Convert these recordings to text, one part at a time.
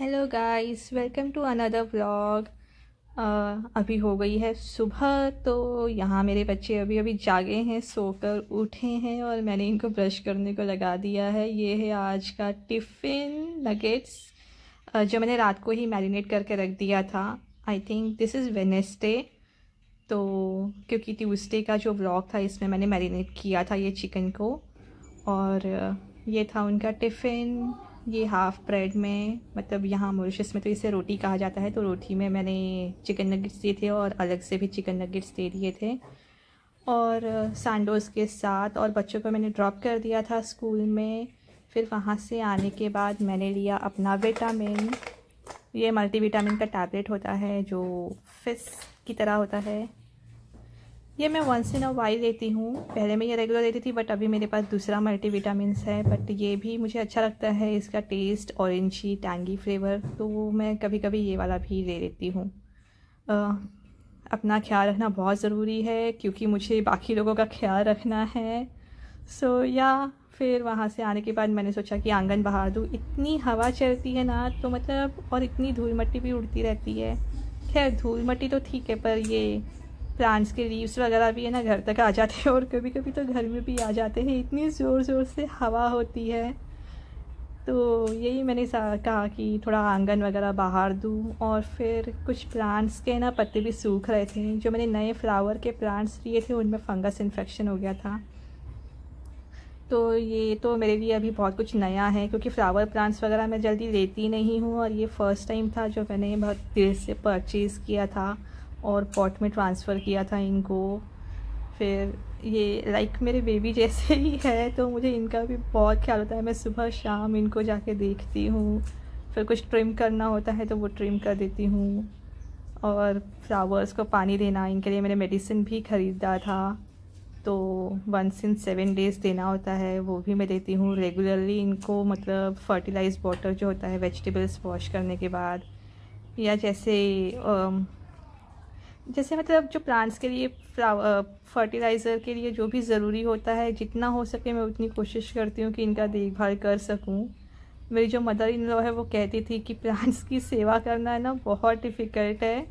Hello guys welcome to another vlog अभी हो गई है सुबह तो यहाँ मेरे बच्चे अभी अभी जागे हैं सोकर उठे हैं और मैंने इनको ब्रश करने को लगा दिया है ये है आज का टिफ़िन नगेट्स जो मैंने रात को ही मैरिनेट करके रख दिया था I think this is Wednesday तो क्योंकि ट्यूसडे का जो व्लॉग था इसमें मैंने मैरिनेट किया था ये चिकन को और ये था उनका टिफ़िन ये हाफ़ ब्रेड में मतलब यहाँ मोरिशस में तो इसे रोटी कहा जाता है तो रोटी में मैंने चिकन नगेट्स दिए थे और अलग से भी चिकन नगेट्स दे दिए थे और सैंडोज़ के साथ और बच्चों को मैंने ड्रॉप कर दिया था स्कूल में फिर वहाँ से आने के बाद मैंने लिया अपना विटामिन ये मल्टीविटामिन का टैबलेट होता है जो फिस की तरह होता है ये मैं वंस इन अ वाइल लेती हूँ पहले मैं ये रेगुलर लेती थी बट अभी मेरे पास दूसरा मल्टीविटामिन है बट ये भी मुझे अच्छा लगता है इसका टेस्ट ऑरेंजी टैंगी फ्लेवर तो मैं कभी कभी ये वाला भी ले लेती हूँ अपना ख्याल रखना बहुत ज़रूरी है क्योंकि मुझे बाकी लोगों का ख्याल रखना है सो so, या फिर वहाँ से आने के बाद मैंने सोचा कि आंगन बहार दूँ इतनी हवा चलती है ना तो मतलब और इतनी धूल मट्टी भी उड़ती रहती है खैर धूल मट्टी तो ठीक है पर ये प्लांट्स के लीव्स वगैरह भी है ना घर तक आ जाते हैं और कभी कभी तो घर में भी आ जाते हैं इतनी ज़ोर ज़ोर से हवा होती है तो यही मैंने कहा कि थोड़ा आंगन वगैरह बाहर दूँ और फिर कुछ प्लांट्स के ना पत्ते भी सूख रहे थे जो मैंने नए फ्लावर के प्लांट्स लिए थे उनमें फंगस इन्फेक्शन हो गया था तो ये तो मेरे लिए अभी बहुत कुछ नया है क्योंकि फ़्लावर प्लांट्स वगैरह मैं जल्दी लेती नहीं हूँ और ये फ़र्स्ट टाइम था जो मैंने बहुत दिल से परचेज़ किया था और पॉट में ट्रांसफ़र किया था इनको फिर ये लाइक मेरे बेबी जैसे ही है तो मुझे इनका भी बहुत ख्याल होता है मैं सुबह शाम इनको जाके देखती हूँ फिर कुछ ट्रिम करना होता है तो वो ट्रिम कर देती हूँ और फ्लावर्स को पानी देना इनके लिए मैंने मेडिसिन भी ख़रीदा था तो वंस इन सेवन डेज़ देना होता है वो भी मैं देती हूँ रेगुलरली इनको मतलब फर्टिलाइज वाटर जो होता है वेजिटेबल्स वॉश करने के बाद या जैसे um, जैसे मतलब जो प्लांट्स के लिए फर्टिलाइज़र के लिए जो भी ज़रूरी होता है जितना हो सके मैं उतनी कोशिश करती हूँ कि इनका देखभाल कर सकूँ मेरी जो मदर इन लॉ है वो कहती थी कि प्लांट्स की सेवा करना है ना बहुत डिफ़िकल्ट है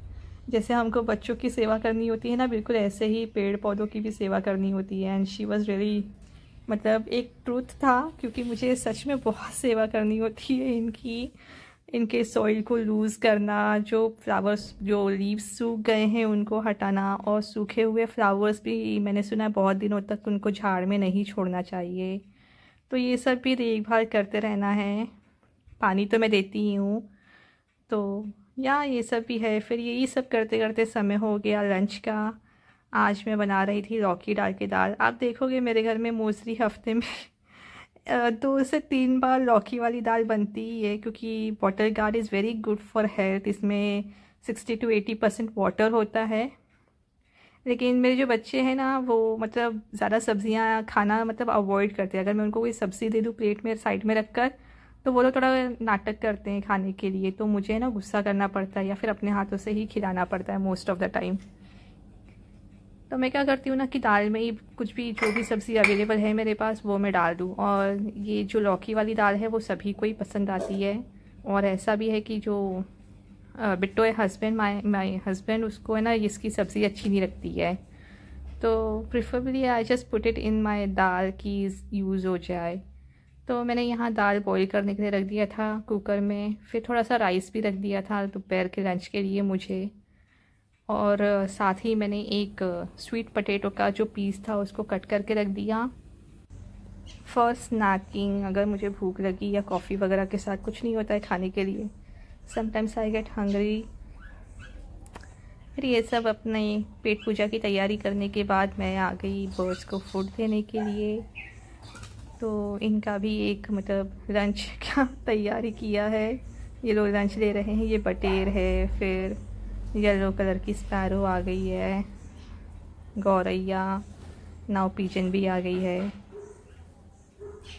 जैसे हमको बच्चों की सेवा करनी होती है ना बिल्कुल ऐसे ही पेड़ पौधों की भी सेवा करनी होती है एंड शी वॉज़ रियली मतलब एक ट्रूथ था क्योंकि मुझे सच में बहुत सेवा करनी होती है इनकी इनके सॉइल को लूज़ करना जो फ्लावर्स जो लीव्स सूख गए हैं उनको हटाना और सूखे हुए फ्लावर्स भी मैंने सुना है बहुत दिनों तक उनको झाड़ में नहीं छोड़ना चाहिए तो ये सब भी देखभाल करते रहना है पानी तो मैं देती ही हूँ तो या ये सब भी है फिर यही सब करते करते समय हो गया लंच का आज मैं बना रही थी लौकी डाल के दाल आप देखोगे मेरे घर में मोस्टली हफ्ते में दो तो से तीन बार लौकी वाली दाल बनती ही है क्योंकि water gourd is very good for health इसमें sixty two eighty percent water होता है लेकिन मेरे जो बच्चे हैं ना वो मतलब ज़्यादा सब्जियां खाना मतलब अवॉइड करते हैं अगर मैं उनको कोई सब्ज़ी दे दूँ प्लेट में साइड में रख कर तो वो लोग थोड़ा नाटक करते हैं खाने के लिए तो मुझे ना गुस्सा करना पड़ता है या फिर अपने हाथों से ही खिलाना पड़ता है मोस्ट ऑफ़ द टाइम तो मैं क्या करती हूँ ना कि दाल में ही कुछ भी जो भी सब्ज़ी अवेलेबल है मेरे पास वो मैं डाल दूँ और ये जो लौकी वाली दाल है वो सभी को ही पसंद आती है और ऐसा भी है कि जो बिट्टो है हस्बैंड माई माय हस्बैंड उसको है ना इसकी सब्ज़ी अच्छी नहीं लगती है तो preferably I just put it in my dal की यूज़ हो जाए तो मैंने यहाँ दाल बॉईल करने के लिए रख दिया था कुकर में फिर थोड़ा सा राइस भी रख दिया था दोपहर के लंच के लिए मुझे और साथ ही मैंने एक स्वीट पटेटो का जो पीस था उसको कट करके रख दिया फॉर स्नैकिंग अगर मुझे भूख लगी या कॉफ़ी वगैरह के साथ कुछ नहीं होता है खाने के लिए समटाइम्स आई गेट हंगरी फिर ये सब अपने पेट पूजा की तैयारी करने के बाद मैं आ गई बर्ड्स को फूड देने के लिए तो इनका भी एक मतलब लंच का तैयारी किया है ये लोग लंच ले रहे हैं ये बटेर है फिर येलो कलर की स्पैरो आ गई है गौरैया नाव पीजन भी आ गई है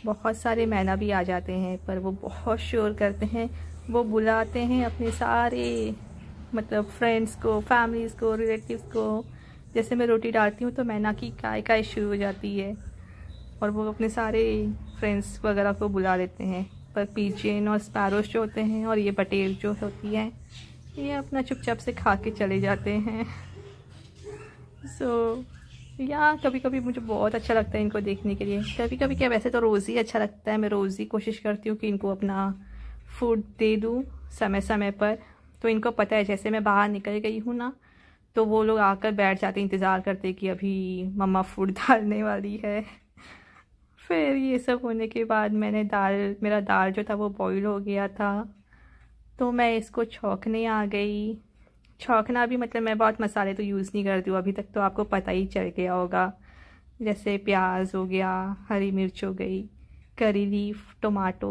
बहुत सारे मैना भी आ जाते हैं पर वो बहुत शोर करते हैं वो बुलाते हैं अपने सारे मतलब फ्रेंड्स को फैमिलीज़ को रिलेटिव्स को जैसे मैं रोटी डालती हूँ तो मैना की काय काय शुरू हो जाती है और वो अपने सारे फ्रेंड्स वगैरह को बुला लेते हैं पर पीजन और स्पैरोस जो होते हैं और ये बटेर जो होती है ये अपना चुपचाप से खा के चले जाते हैं सो so, या कभी कभी मुझे बहुत अच्छा लगता है इनको देखने के लिए कभी कभी क्या वैसे तो रोज़ ही अच्छा लगता है मैं रोज़ ही कोशिश करती हूँ कि इनको अपना फूड दे दूँ समय समय पर तो इनको पता है जैसे मैं बाहर निकल गई हूँ ना तो वो लोग आकर बैठ जाते इंतज़ार करते कि अभी मम्मा फूड डालने वाली है फिर ये सब होने के बाद मैंने दाल मेरा दाल जो था वो बॉईल हो गया था तो मैं इसको छोंकने आ गई छोंकना भी मतलब मैं बहुत मसाले तो यूज़ नहीं करती हूँ अभी तक तो आपको पता ही चल गया होगा जैसे प्याज हो गया हरी मिर्च हो गई करी लीफ टमाटो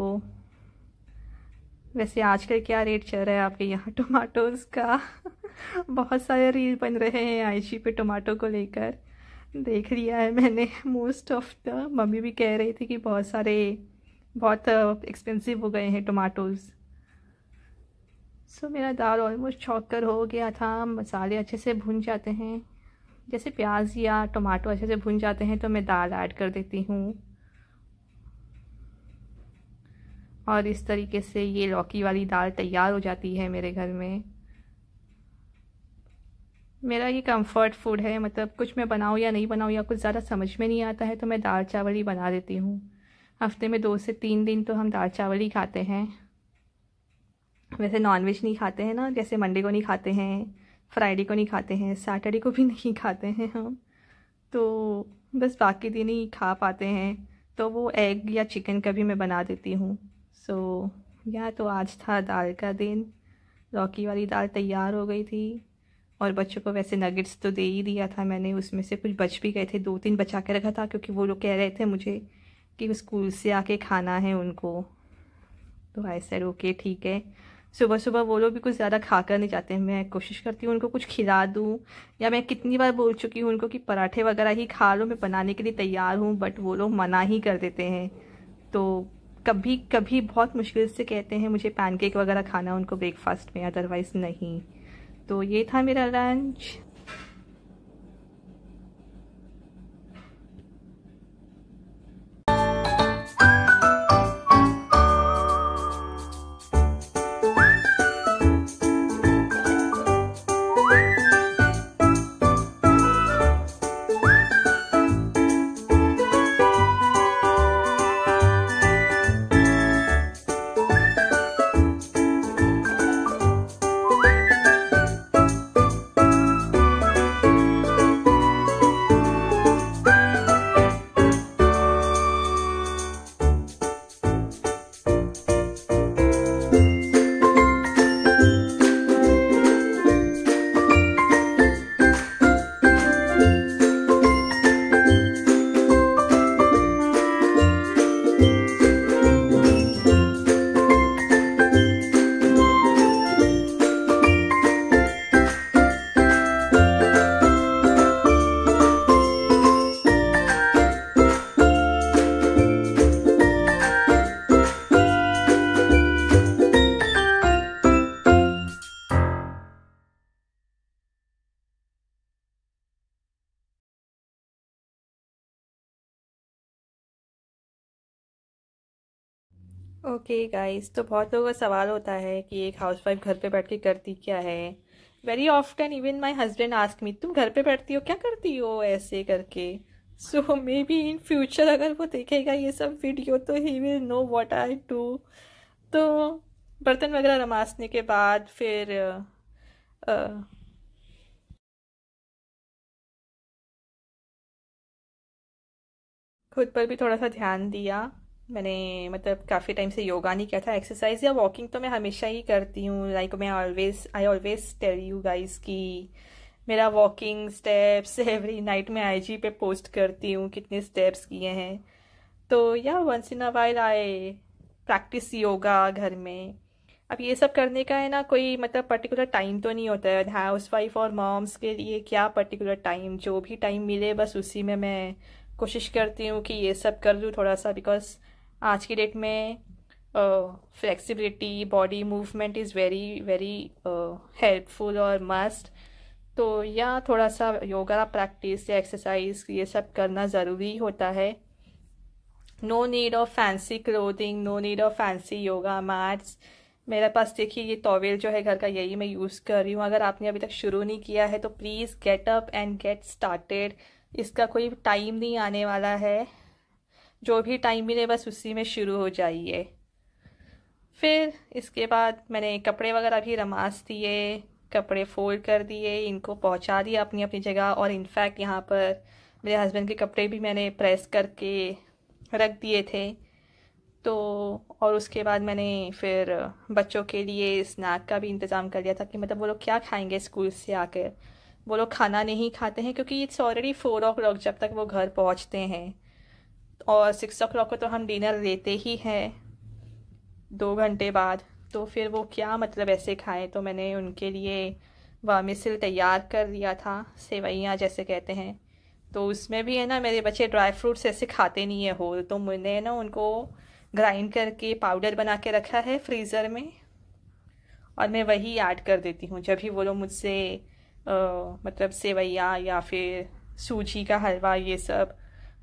वैसे आजकल क्या रेट चल रहा है आपके यहाँ टमाटोज़ का बहुत सारे रील बन रहे हैं आयशी पे टमाटो को लेकर देख लिया है मैंने मोस्ट ऑफ द मम्मी भी कह रही थी कि बहुत सारे बहुत एक्सपेंसिव uh, हो गए हैं टमाटोज़ सो मेरा दाल ऑलमोस्ट छौक कर हो गया था मसाले अच्छे से भुन जाते हैं जैसे प्याज या टमाटो अच्छे से भुन जाते हैं तो मैं दाल ऐड कर देती हूँ और इस तरीके से ये लौकी वाली दाल तैयार हो जाती है मेरे घर में मेरा ये कंफर्ट फूड है मतलब कुछ मैं बनाऊँ या नहीं बनाऊँ या कुछ ज़्यादा समझ में नहीं आता है तो मैं दाल चावल ही बना देती हूँ हफ्ते में दो से तीन दिन तो हम दाल चावल ही खाते हैं वैसे नॉनवेज नहीं खाते हैं ना जैसे मंडे को नहीं खाते हैं फ्राइडे को नहीं खाते हैं सैटरडे को भी नहीं खाते हैं हम तो बस बाकी दिन ही खा पाते हैं तो वो एग या चिकन का भी मैं बना देती हूँ सो so, या तो आज था दाल का दिन लौकी वाली दाल तैयार हो गई थी और बच्चों को वैसे नगेट्स तो दे ही दिया था मैंने उसमें से कुछ बच भी गए थे दो तीन बचा के रखा था क्योंकि वो लोग कह रहे थे मुझे कि स्कूल से आके खाना है उनको तो आई सर ओके ठीक है सुबह सुबह वो लोग भी कुछ ज़्यादा खा कर नहीं जाते हैं मैं कोशिश करती हूँ उनको कुछ खिला दूँ या मैं कितनी बार बोल चुकी हूँ उनको कि पराठे वगैरह ही खा लो मैं बनाने के लिए तैयार हूँ बट वो लोग मना ही कर देते हैं तो कभी कभी बहुत मुश्किल से कहते हैं मुझे पैनकेक वगैरह खाना उनको ब्रेकफास्ट में अदरवाइज़ नहीं तो ये था मेरा लंच ओके okay गाइस तो बहुत लोगों का सवाल होता है कि एक हाउसवाइफ घर पे बैठ के करती क्या है very often even my husband ask me तुम घर पे बैठती हो क्या करती हो ऐसे करके सो मे बी इन फ्यूचर अगर वो देखेगा ये सब वीडियो तो ही will know what I do तो बर्तन वगैरह रमासने के बाद फिर आ, खुद पर भी थोड़ा सा ध्यान दिया मैंने मतलब काफ़ी टाइम से योगा नहीं किया था एक्सरसाइज या वॉकिंग तो मैं हमेशा ही करती हूँ लाइक मैं always I always tell you guys कि मेरा वॉकिंग स्टेप्स एवरी नाइट मैं आईजी पे पोस्ट करती हूँ कितने स्टेप्स किए हैं तो या once in a while I practice yoga घर में अब ये सब करने का है ना कोई मतलब पर्टिकुलर टाइम तो नहीं होता है हाउस वाइफ और मॉम्स के लिए क्या पर्टिकुलर टाइम जो भी टाइम मिले बस उसी में मैं कोशिश करती हूँ कि ये सब कर लूँ थोड़ा सा बिकॉज आज की डेट में flexibility body movement is very very helpful और मस्ट तो या थोड़ा सा योगा प्रैक्टिस या एक्सरसाइज ये सब करना ज़रूरी होता है no need of fancy clothing no need of fancy yoga mats मेरे पास देखिए ये टॉवेल जो है घर का यही मैं यूज़ कर रही हूँ अगर आपने अभी तक शुरू नहीं किया है तो please get up and get started इसका कोई टाइम नहीं आने वाला है जो भी टाइम मिले बस उसी में शुरू हो जाइए फिर इसके बाद मैंने कपड़े वगैरह भी रमास दिए कपड़े फोल्ड कर दिए इनको पहुंचा दिया अपनी अपनी जगह और इनफैक्ट यहाँ पर मेरे हस्बैंड के कपड़े भी मैंने प्रेस करके रख दिए थे तो और उसके बाद मैंने फिर बच्चों के लिए स्नैक का भी इंतज़ाम कर लिया था कि मतलब वो लोग क्या खाएंगे स्कूल से आकर वो लोग खाना नहीं खाते हैं क्योंकि it's already four o'clock जब तक वो घर पहुँचते हैं और सिक्स ओ क्लॉक को तो हम डिनर लेते ही हैं दो घंटे बाद तो फिर वो क्या मतलब ऐसे खाएं तो मैंने उनके लिए वामिसिल तैयार कर दिया था सेवैयाँ जैसे कहते हैं तो उसमें भी है ना मेरे बच्चे ड्राई फ्रूट्स ऐसे खाते नहीं है होल तो मैंने ना उनको ग्राइंड करके पाउडर बना के रखा है फ्रीज़र में और मैं वही ऐड कर देती हूँ जब भी वो लोग मुझसे मतलब सेवैयाँ या फिर सूजी का हलवा ये सब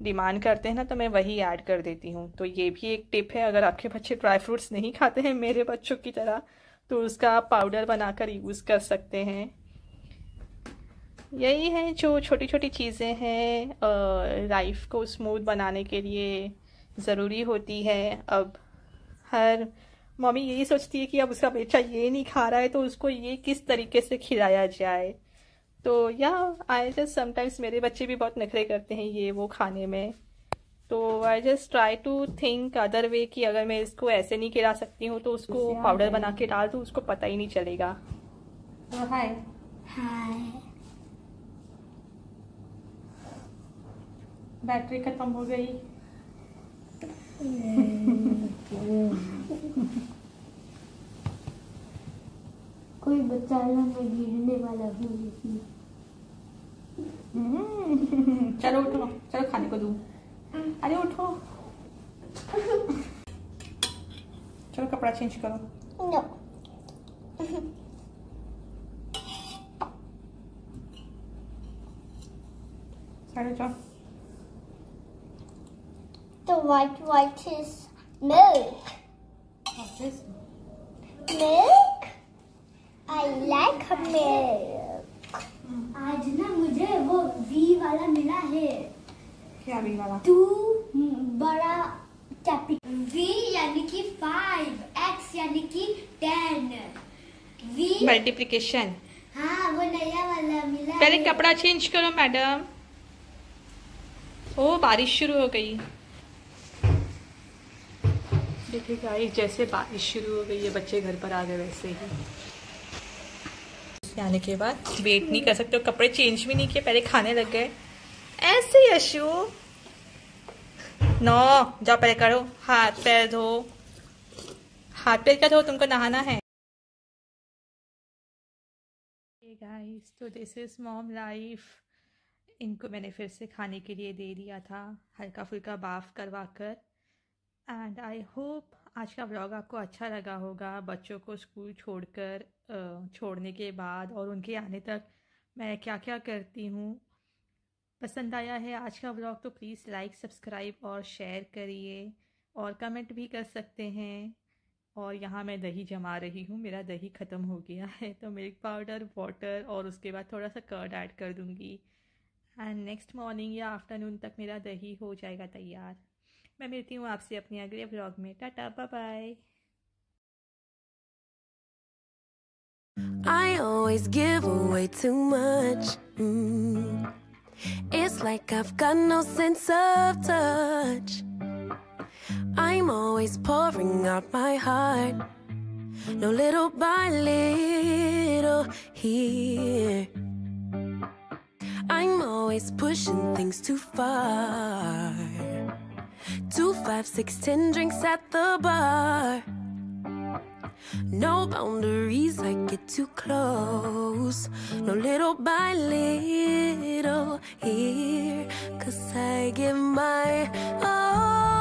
डिमांड करते हैं ना तो मैं वही ऐड कर देती हूँ तो ये भी एक टिप है अगर आपके बच्चे ड्राई फ्रूट्स नहीं खाते हैं मेरे बच्चों की तरह तो उसका आप पाउडर बनाकर यूज़ कर सकते हैं यही है जो छोटी छोटी चीज़ें हैं लाइफ को स्मूथ बनाने के लिए ज़रूरी होती है अब हर मम्मी यही सोचती है कि अब उसका बेटा ये नहीं खा रहा है तो उसको ये किस तरीके से खिलाया जाए तो या आई जस्ट समटाइम्स मेरे बच्चे भी बहुत नखरे करते हैं ये वो खाने में तो I just try to think other way कि अगर मैं इसको ऐसे नहीं खिला सकती हूँ तो उसको पाउडर बना के डाल दूँ तो उसको पता ही नहीं चलेगा बैटरी तो खत्म हो गई कोई बच्चा मैं गिरने वाला हूँ इसमें चलो उठो चलो खाने को दू अरे उठो चलो कपड़ा चेंज करो no The white white is milk. What is milk? I like milk. आज ना मुझे वो वी वाला मिला है क्या वी वाला टू बड़ा कैपिटल वी यानी कि फाइव एक्स यानी कि टेन वी मल्टीप्लिकेशन हाँ वो नया वाला मिला पहले कपड़ा चेंज करो मैडम ओ बारिश शुरू हो गई देखिए गाइस जैसे बारिश शुरू हो गई है बच्चे घर पर आ गए वैसे ही से आने के बाद वेट नहीं कर सकते कपड़े चेंज भी नहीं किए पहले खाने लग गए ऐसे यशु नो जाओ पहले करो हाथ पैर धो हाथ पैर क्या धो तुमको नहाना है गाइस तो दिस इज़ मॉम लाइफ इनको मैंने फिर से खाने के लिए दे दिया था हल्का फुल्का बाफ करवा कर एंड आई होप आज का व्लॉग आपको अच्छा लगा होगा बच्चों को स्कूल छोड़कर छोड़ने के बाद और उनके आने तक मैं क्या क्या करती हूँ पसंद आया है आज का ब्लॉग तो प्लीज़ लाइक सब्सक्राइब और शेयर करिए और कमेंट भी कर सकते हैं और यहाँ मैं दही जमा रही हूँ मेरा दही ख़त्म हो गया है तो मिल्क पाउडर वाटर और उसके बाद थोड़ा सा कर्ड ऐड कर दूँगी एंड नेक्स्ट मॉर्निंग या आफ्टरनून तक मेरा दही हो जाएगा तैयार मैं मिलती हूँ आपसे अपने अगले ब्लॉग में tata bye I always give away too much. Mm. It's like I've got no sense of touch. I'm always pouring out my heart. No little by little here. I'm always pushing things too far. Two, five, six, ten drinks at the bar. No boundaries, I get too close. No little by little here, cause I give my all.